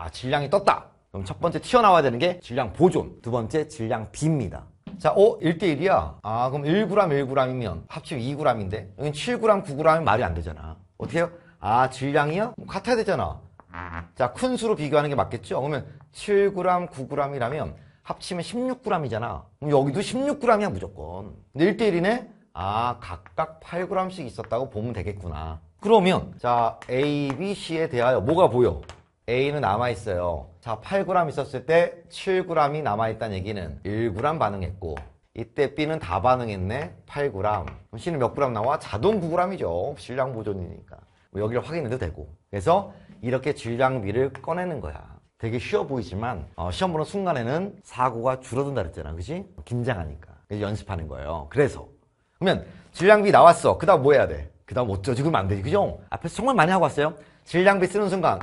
아 질량이 떴다 그럼 첫 번째 튀어나와야 되는 게 질량 보존 두 번째 질량 비입니다 자, 어? 1대1이야? 아, 그럼 1g, 1g이면 합치면 2g인데 여긴 7g, 9g이면 말이 안 되잖아. 어떻게 해요? 아, 질량이요? 뭐 같아야 되잖아. 자, 큰 수로 비교하는 게 맞겠죠? 그러면 7g, 9g이라면 합치면 16g이잖아. 그럼 여기도 16g이야, 무조건. 근데 1대1이네? 아, 각각 8g씩 있었다고 보면 되겠구나. 그러면 자, A, B, C에 대하여 뭐가 보여? A는 남아있어요. 자, 8g 있었을 때 7g이 남아있다는 얘기는 1g 반응했고 이때 B는 다 반응했네. 8g. 그럼 C는 몇 g 나와? 자동 9g이죠. 질량 보존이니까. 뭐 여기를 확인해도 되고. 그래서 이렇게 질량비를 꺼내는 거야. 되게 쉬워 보이지만 어, 시험 보는 순간에는 사고가 줄어든다 그랬잖아. 그지 긴장하니까. 그래서 연습하는 거예요. 그래서 그러면 질량비 나왔어. 그 다음 뭐 해야 돼? 그 다음 어쩌지? 그러면 안 되지. 그죠? 앞에서 정말 많이 하고 왔어요. 질량비 쓰는 순간